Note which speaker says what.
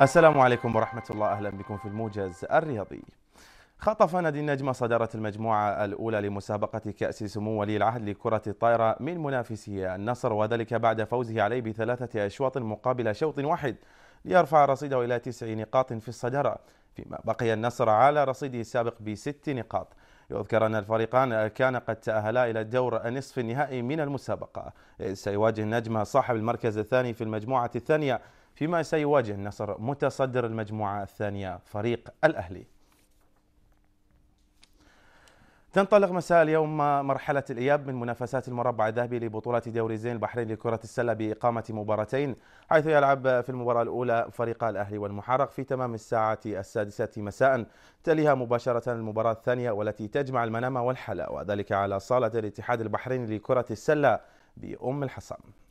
Speaker 1: السلام عليكم ورحمة الله أهلا بكم في الموجز الرياضي خطف نادي النجمة صدارة المجموعة الأولى لمسابقة كأس سمو ولي العهد لكرة الطائرة من منافسه النصر وذلك بعد فوزه عليه بثلاثة أشواط مقابل شوط واحد ليرفع رصيده إلى تسع نقاط في الصدارة فيما بقي النصر على رصيده السابق بست نقاط يذكر أن الفريقان كان قد تأهلا إلى الدور نصف النهائي من المسابقة سيواجه النجمة صاحب المركز الثاني في المجموعة الثانية فيما سيواجه النصر متصدر المجموعة الثانية فريق الأهلي تنطلق مساء اليوم مرحلة الإياب من منافسات المربع الذهبي لبطولة دوري زين البحرين لكرة السلة بإقامة مباراتين حيث يلعب في المباراة الأولى فريق الأهلي والمحرق في تمام الساعة السادسة مساء تليها مباشرة المباراة الثانية والتي تجمع المنامة والحلا وذلك على صالة الاتحاد البحريني لكرة السلة بأم الحصان